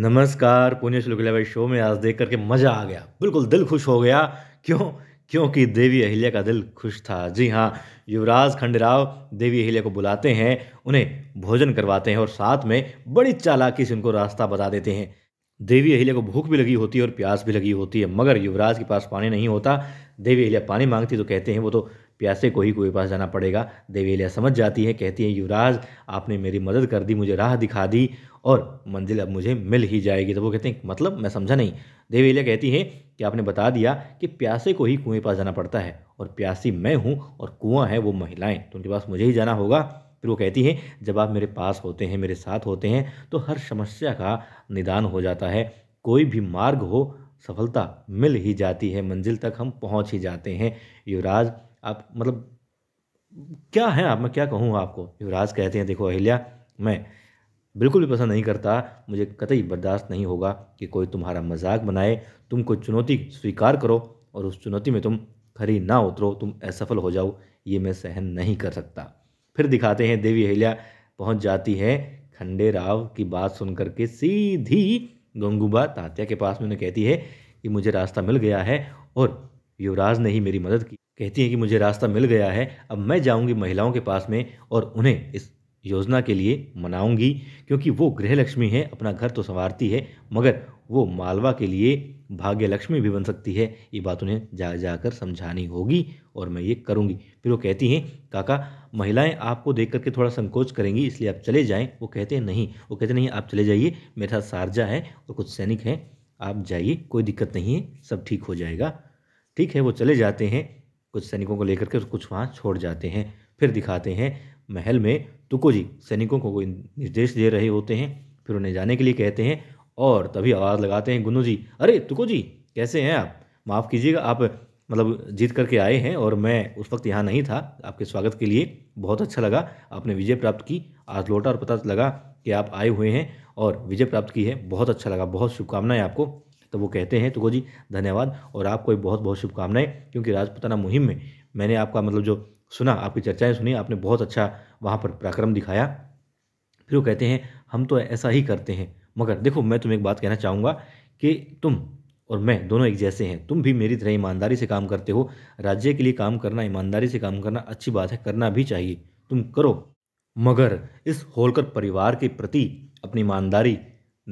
नमस्कार पुण्य शुक्ला भाई शो में आज देख करके मज़ा आ गया बिल्कुल दिल खुश हो गया क्यों क्योंकि देवी अहिल्या का दिल खुश था जी हाँ युवराज खंडराव देवी अहिल्या को बुलाते हैं उन्हें भोजन करवाते हैं और साथ में बड़ी चालाकी से उनको रास्ता बता देते हैं देवी अहिल्या को भूख भी लगी होती है और प्यास भी लगी होती है मगर युवराज के पास पानी नहीं होता देवी अहिल्या पानी मांगती तो कहते हैं वो तो प्यासे को ही कुएं पास जाना पड़ेगा देवेलिया समझ जाती है कहती है युवराज आपने मेरी मदद कर दी मुझे राह दिखा दी और मंजिल अब मुझे मिल ही जाएगी तो वो कहते हैं मतलब मैं समझा नहीं देवेलिया कहती है कि आपने बता दिया कि प्यासे को ही कुएं पास जाना पड़ता है और प्यासी मैं हूँ और कुआं है वो महिलाएं तो उनके पास मुझे ही जाना होगा फिर वो कहती हैं जब आप मेरे पास होते हैं मेरे साथ होते हैं तो हर समस्या का निदान हो जाता है कोई भी मार्ग हो सफलता मिल ही जाती है मंजिल तक हम पहुंच ही जाते हैं युवराज आप मतलब क्या है आप मैं क्या कहूँ आपको युवराज कहते हैं देखो अहिल्या मैं बिल्कुल भी पसंद नहीं करता मुझे कतई बर्दाश्त नहीं होगा कि कोई तुम्हारा मजाक बनाए तुम कोई चुनौती स्वीकार करो और उस चुनौती में तुम खरी ना उतरो तुम असफल हो जाओ ये मैं सहन नहीं कर सकता फिर दिखाते हैं देवी अहिल्या पहुंच जाती है खंडे राव की बात सुन करके सीधी गंगूबा तात्या के पास में उन्हें कहती है कि मुझे रास्ता मिल गया है और युवराज ने ही मेरी मदद की कहती हैं कि मुझे रास्ता मिल गया है अब मैं जाऊंगी महिलाओं के पास में और उन्हें इस योजना के लिए मनाऊंगी क्योंकि वो गृह लक्ष्मी है अपना घर तो संवारती है मगर वो मालवा के लिए भाग्य लक्ष्मी भी बन सकती है ये बात उन्हें जा जाकर समझानी होगी और मैं ये करूँगी फिर वो कहती हैं काका महिलाएं आपको देख करके थोड़ा संकोच करेंगी इसलिए आप चले जाएं वो कहते हैं नहीं वो कहते नहीं आप चले जाइए मेरे साथ सारजा है और कुछ सैनिक हैं आप जाइए कोई दिक्कत नहीं है सब ठीक हो जाएगा ठीक है वो चले जाते हैं कुछ सैनिकों को लेकर के कुछ वहाँ छोड़ जाते हैं फिर दिखाते हैं महल में तुको जी सैनिकों को निर्देश दे रहे होते हैं फिर उन्हें जाने के लिए कहते हैं और तभी आवाज़ लगाते हैं गुनू जी अरे तुको जी कैसे हैं आप माफ़ कीजिएगा आप मतलब जीत करके आए हैं और मैं उस वक्त यहाँ नहीं था आपके स्वागत के लिए बहुत अच्छा लगा आपने विजय प्राप्त की आज लौटा और पता लगा कि आप आए हुए हैं और विजय प्राप्त की है बहुत अच्छा लगा बहुत शुभकामनाएं आपको तो वो कहते हैं तो जी धन्यवाद और आपको बहुत बहुत शुभकामनाएं क्योंकि राजपुताना मुहिम में मैंने आपका मतलब जो सुना आपकी चर्चाएं सुनी आपने बहुत अच्छा वहाँ पर पराक्रम दिखाया फिर वो कहते हैं हम तो ऐसा ही करते हैं मगर देखो मैं तुम्हें एक बात कहना चाहूँगा कि तुम और मैं दोनों एक जैसे हैं तुम भी मेरी तरह ईमानदारी से काम करते हो राज्य के लिए काम करना ईमानदारी से काम करना अच्छी बात है करना भी चाहिए तुम करो मगर इस होलकर परिवार के प्रति अपनी ईमानदारी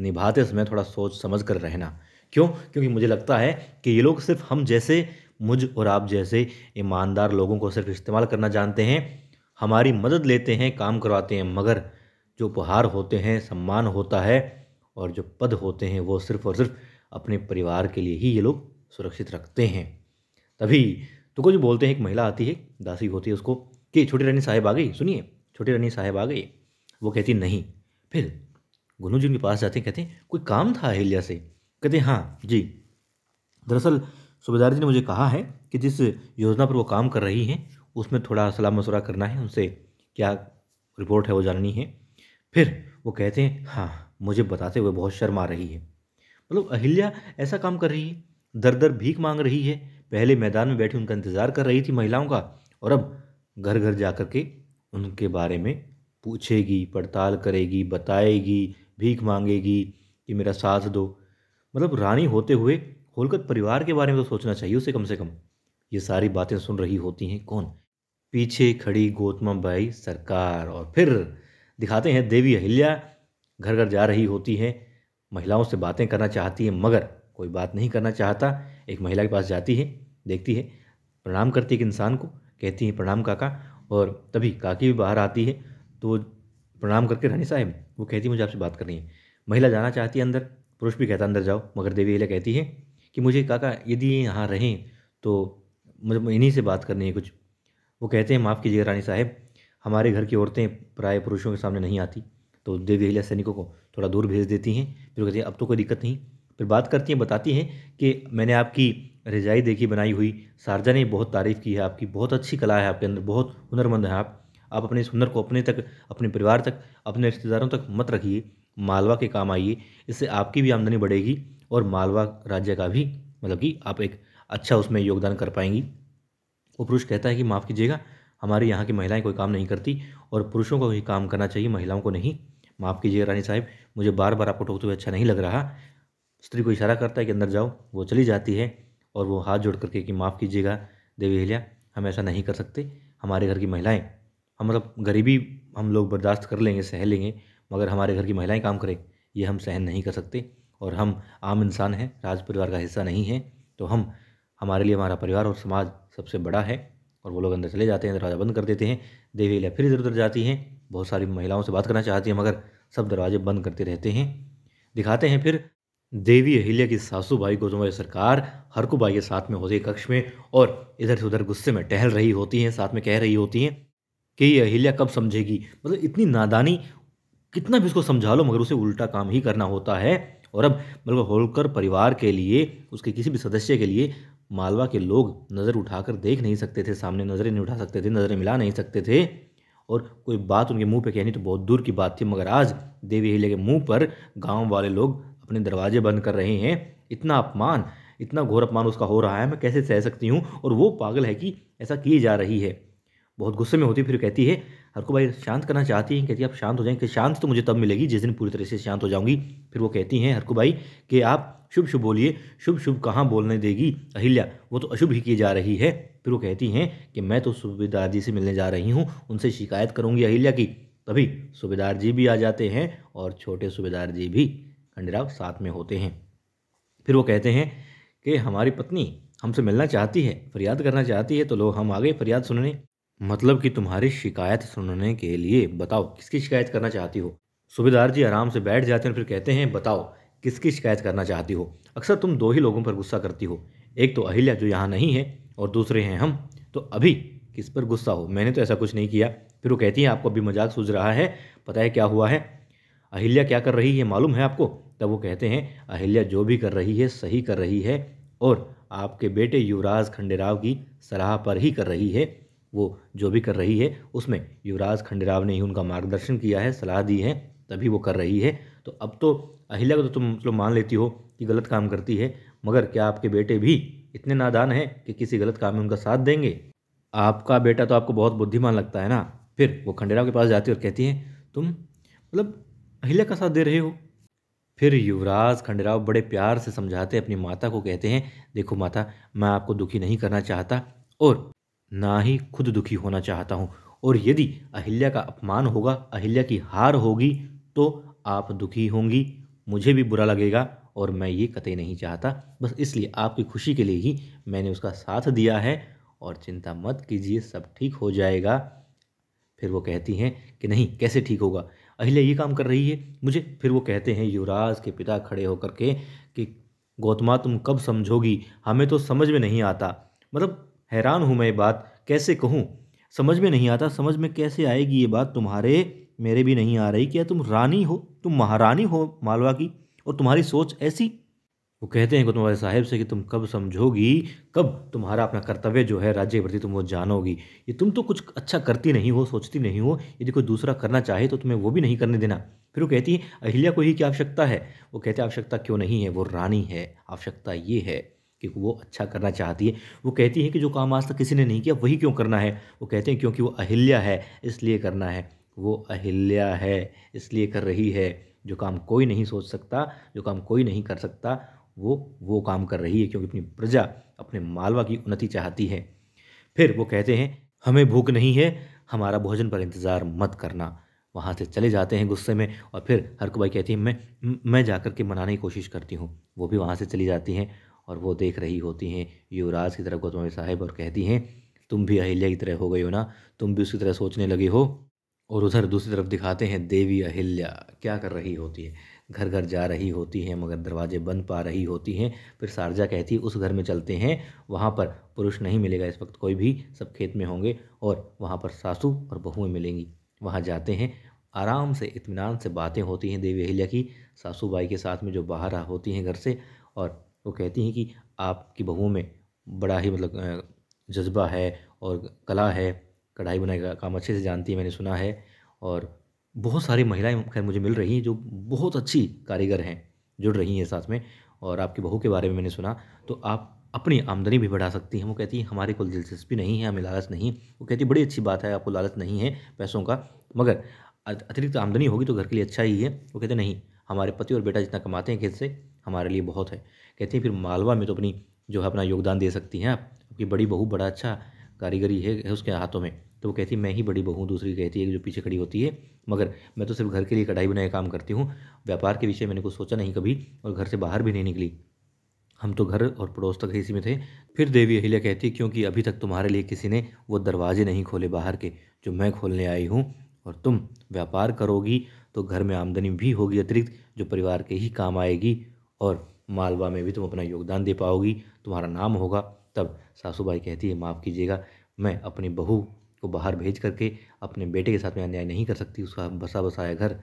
निभाते समय थोड़ा सोच समझ कर रहना क्यों क्योंकि मुझे लगता है कि ये लोग सिर्फ हम जैसे मुझ और आप जैसे ईमानदार लोगों को सिर्फ इस्तेमाल करना जानते हैं हमारी मदद लेते हैं काम करवाते हैं मगर जो उपहार होते हैं सम्मान होता है और जो पद होते हैं वो सिर्फ और सिर्फ अपने परिवार के लिए ही ये लोग सुरक्षित रखते हैं तभी तो कुछ बोलते हैं एक महिला आती है दासी होती है उसको कि छोटी रानी साहेब आ गई सुनिए छोटी रानी साहेब आ गई वो कहती नहीं फिर गुनू जी उनके पास जाते हैं कहते हैं कोई काम था अहिल्या से कहते हाँ जी दरअसल सुबेदार जी ने मुझे कहा है कि जिस योजना पर वो काम कर रही हैं उसमें थोड़ा सलाह मशवरा करना है उनसे क्या रिपोर्ट है वो जाननी है फिर वो कहते हैं हाँ मुझे बताते हुए बहुत शर्म आ रही है मतलब अहिल्या ऐसा काम कर रही है दर दर भीख मांग रही है पहले मैदान में बैठी उनका इंतज़ार कर रही थी महिलाओं का और अब घर घर जा कर के उनके बारे में पूछेगी पड़ताल करेगी बताएगी भीख मांगेगी कि मेरा साथ दो मतलब रानी होते हुए होलकर परिवार के बारे में तो सोचना चाहिए उसे कम से कम ये सारी बातें सुन रही होती हैं कौन पीछे खड़ी गौतम बाई सरकार और फिर दिखाते हैं देवी अहिल्या घर घर जा रही होती हैं महिलाओं से बातें करना चाहती हैं मगर कोई बात नहीं करना चाहता एक महिला के पास जाती है देखती है प्रणाम करती है एक इंसान को कहती है प्रणाम काका और तभी काकी भी बाहर आती है तो प्रणाम करके रानी साहब वो कहती है मुझे आपसे बात करनी है महिला जाना चाहती है अंदर पुरुष भी कहता अंदर जाओ मगर देवी अहिल्या कहती है कि मुझे काका यदि ये यहाँ रहें तो मुझे इन्हीं से बात करनी है कुछ वो कहते हैं माफ़ कीजिएगा रानी साहब हमारे घर की औरतें प्राय पुरुषों के सामने नहीं आती तो देवी अहिल्या सैनिकों को थोड़ा दूर भेज देती हैं फिर कहती है अब तो कोई दिक्कत नहीं फिर बात करती हैं बताती हैं कि मैंने आपकी रजाई देखी बनाई हुई सारजा ने बहुत तारीफ़ की है आपकी बहुत अच्छी कला है आपके अंदर बहुत हुनरमंद हैं आप आप अपने इस हुनर को अपने तक अपने परिवार तक अपने रिश्तेदारों तक मत रखिए मालवा के काम आइए इससे आपकी भी आमदनी बढ़ेगी और मालवा राज्य का भी मतलब कि आप एक अच्छा उसमें योगदान कर पाएंगी वो पुरुष कहता है कि माफ़ कीजिएगा हमारे यहाँ की महिलाएं कोई काम नहीं करती और पुरुषों को ही काम करना चाहिए महिलाओं को नहीं माफ़ कीजिएगा रानी साहब मुझे बार बार आपको टोकते हुए अच्छा नहीं लग रहा स्त्री को इशारा करता है कि अंदर जाओ वो चली जाती है और वो हाथ जोड़ करके कि माफ़ कीजिएगा देवी अहिल्या हम ऐसा नहीं कर सकते हमारे घर की महिलाएँ हम मतलब गरीबी हम लोग बर्दाश्त कर लेंगे सह लेंगे मगर हमारे घर की महिलाएं काम करें ये हम सहन नहीं कर सकते और हम आम इंसान हैं राज परिवार का हिस्सा नहीं हैं तो हम हमारे लिए हमारा परिवार और समाज सबसे बड़ा है और वो लोग अंदर चले जाते हैं दरवाज़ा बंद कर देते हैं देवी फिर इधर उधर जाती हैं बहुत सारी महिलाओं से बात करना चाहती हैं मगर सब दरवाजे बंद करते रहते हैं दिखाते हैं फिर देवी अहिल्या की सासू भाई गोजुमा सरकार हरकू भाई के साथ में होती है कक्ष में और इधर से उधर गुस्से में टहल रही होती हैं साथ में कह रही होती हैं कि ये अहिल्या कब समझेगी मतलब इतनी नादानी कितना भी उसको समझा लो मगर उसे उल्टा काम ही करना होता है और अब मतलब होलकर परिवार के लिए उसके किसी भी सदस्य के लिए मालवा के लोग नज़र उठाकर देख नहीं सकते थे सामने नज़रें नहीं उठा सकते थे नज़रें मिला नहीं सकते थे और कोई बात उनके मुंह पे कहनी तो बहुत दूर की बात थी मगर आज देवी हिले के मुंह पर गांव वाले लोग अपने दरवाजे बंद कर रहे हैं इतना अपमान इतना घोर अपमान उसका हो रहा है मैं कैसे सह सकती हूँ और वो पागल है कि ऐसा की जा रही है बहुत गुस्से में होती फिर कहती है हर को भाई शांत करना चाहती हैं कहती है आप शांत हो जाएंगे कि शांत तो मुझे तब मिलेगी जिस दिन पूरी तरह से शांत हो जाऊंगी फिर वो कहती हैं हर को भाई कि आप शुभ शुभ बोलिए शुभ शुभ कहाँ बोलने देगी अहिल्या वो तो अशुभ ही की जा रही है फिर वो कहती हैं कि मैं तो सूबेदार जी से मिलने जा रही हूँ उनसे शिकायत करूँगी अहिल्या की तभी सूबेदार जी भी आ जाते हैं और छोटे सूबेदार जी भी खंडराव साथ में होते हैं फिर वो कहते हैं कि हमारी पत्नी हमसे मिलना चाहती है फरियाद करना चाहती है तो लोग हम आ गए फरियाद सुनने मतलब कि तुम्हारी शिकायत सुनने के लिए बताओ किसकी शिकायत करना चाहती हो सूबेदार जी आराम से बैठ जाते हैं फिर कहते हैं बताओ किसकी शिकायत करना चाहती हो अक्सर तुम दो ही लोगों पर गुस्सा करती हो एक तो अहिल्या जो यहाँ नहीं है और दूसरे हैं हम तो अभी किस पर गुस्सा हो मैंने तो ऐसा कुछ नहीं किया फिर वो कहती हैं आपको अभी मजाक सूझ रहा है पता है क्या हुआ है अहिल्या क्या कर रही है मालूम है आपको तब वो कहते हैं अहिल्या जो भी कर रही है सही कर रही है और आपके बेटे युवराज खंडेराव की सराह पर ही कर रही है वो जो भी कर रही है उसमें युवराज खंडेराव ने ही उनका मार्गदर्शन किया है सलाह दी है तभी वो कर रही है तो अब तो अहिल्या को तो तुम मतलब मान लेती हो कि गलत काम करती है मगर क्या आपके बेटे भी इतने नादान हैं कि किसी गलत काम में उनका साथ देंगे आपका बेटा तो आपको बहुत बुद्धिमान लगता है ना फिर वो खंडेराव के पास जाती है और कहती हैं तुम मतलब अहिल्या का साथ दे रहे हो फिर युवराज खंडेराव बड़े प्यार से समझाते अपनी माता को कहते हैं देखो माता मैं आपको दुखी नहीं करना चाहता और ना ही खुद दुखी होना चाहता हूँ और यदि अहिल्या का अपमान होगा अहिल्या की हार होगी तो आप दुखी होंगी मुझे भी बुरा लगेगा और मैं ये कतई नहीं चाहता बस इसलिए आपकी खुशी के लिए ही मैंने उसका साथ दिया है और चिंता मत कीजिए सब ठीक हो जाएगा फिर वो कहती हैं कि नहीं कैसे ठीक होगा अहिल्या ये काम कर रही है मुझे फिर वो कहते हैं युवराज के पिता खड़े होकर के कि गौतमा तुम कब समझोगी हमें तो समझ में नहीं आता मतलब हैरान हूँ मैं ये बात कैसे कहूँ समझ में नहीं आता समझ में कैसे आएगी ये बात तुम्हारे मेरे भी नहीं आ रही क्या तुम रानी हो तुम महारानी हो मालवा की और तुम्हारी सोच ऐसी वो कहते हैं तुम्हारे साहेब से कि तुम कब समझोगी कब तुम्हारा अपना कर्तव्य जो है राज्य के प्रति तुम वो जानोगी ये तुम तो कुछ अच्छा करती नहीं हो सोचती नहीं हो यदि कोई दूसरा करना चाहे तो तुम्हें वो भी नहीं करने देना फिर वो कहती है अहिल्या को ही क्या आवश्यकता है वो कहते आवश्यकता क्यों नहीं है वो रानी है आवश्यकता ये है क्योंकि वो अच्छा करना चाहती है वो कहती है कि जो काम आज तक किसी ने नहीं किया वही क्यों करना है वो कहते हैं क्योंकि वो अहिल्या है इसलिए करना है वो अहिल्या है इसलिए कर रही है जो काम कोई नहीं सोच सकता जो काम कोई नहीं कर सकता वो वो काम कर रही है क्योंकि अपनी प्रजा अपने मालवा की उन्नति चाहती है फिर वो कहते हैं हमें भूख नहीं है हमारा भोजन पर इंतज़ार मत करना वहाँ से चले जाते हैं गुस्से में और फिर हरकुबाई कहती है मैं मैं जाकर के मनाने की कोशिश करती हूँ वो भी वहाँ से चली जाती हैं और वो देख रही होती हैं युवराज की तरफ गौतम साहेब और कहती हैं तुम भी अहिल्या की तरह हो गई हो ना तुम भी उसकी तरह सोचने लगे हो और उधर दूसरी तरफ दिखाते हैं देवी अहिल्या क्या कर रही होती है घर घर जा रही होती हैं मगर दरवाजे बंद पा रही होती हैं फिर सारजा कहती है उस घर में चलते हैं वहाँ पर पुरुष नहीं मिलेगा इस वक्त कोई भी सब खेत में होंगे और वहाँ पर सासू और बहुएँ मिलेंगी वहाँ जाते हैं आराम से इतमान से बातें होती हैं देवी अहिल्या की सासू बाई के साथ में जो बाहर होती हैं घर से और वो कहती हैं कि आपकी बहू में बड़ा ही मतलब जज्बा है और कला है कढ़ाई बुनाई का काम अच्छे से जानती है मैंने सुना है और बहुत सारी महिलाएं खैर मुझे मिल रही हैं जो बहुत अच्छी कारीगर हैं जुड़ रही हैं साथ में और आपकी बहू के बारे में मैंने सुना तो आप अपनी आमदनी भी बढ़ा सकती हैं वो कहती हैं हमारे को दिलचस्पी नहीं है हमें लालच नहीं वो कहती है बड़ी अच्छी बात है आपको लालच नहीं है पैसों का मगर अतिरिक्त आमदनी होगी तो घर के लिए अच्छा ही है वो कहते नहीं हमारे पति और बेटा जितना कमाते हैं खेत से हमारे लिए बहुत है कहते हैं फिर मालवा में तो अपनी जो है अपना योगदान दे सकती हैं आप क्योंकि बड़ी बहू बड़ा अच्छा कारीगरी है उसके हाथों में तो वो कहती है मैं ही बड़ी बहू दूसरी कहती है जो पीछे खड़ी होती है मगर मैं तो सिर्फ घर के लिए कढ़ाई बनाए काम करती हूँ व्यापार के विषय मैंने कुछ सोचा नहीं कभी और घर से बाहर भी नहीं निकली हम तो घर और पड़ोस तक इसी में थे फिर देवी अहिल्या कहती क्योंकि अभी तक तुम्हारे लिए किसी ने वो दरवाजे नहीं खोले बाहर के जो मैं खोलने आई हूँ और तुम व्यापार करोगी तो घर में आमदनी भी होगी अतिरिक्त जो परिवार के ही काम आएगी और मालवा में भी तुम अपना योगदान दे पाओगी तुम्हारा नाम होगा तब सासूबाई कहती है माफ़ कीजिएगा मैं अपनी बहू को बाहर भेज करके अपने बेटे के साथ में अन्याय नहीं कर सकती उसका बसा बसाया घर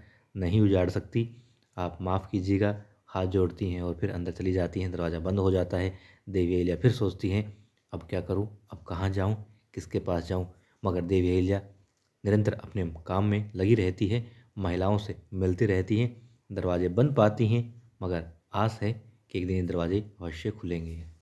नहीं उजाड़ सकती आप माफ़ कीजिएगा हाथ जोड़ती हैं और फिर अंदर चली जाती हैं दरवाज़ा बंद हो जाता है देवी अहिल्या फिर सोचती हैं अब क्या करूं अब कहाँ जाऊं किसके पास जाऊं मगर देवी अहिल्या निरंतर अपने काम में लगी रहती है महिलाओं से मिलती रहती हैं दरवाजे बंद पाती हैं मगर आस है कि एक दिन ये दरवाजे अवश्य खुलेंगे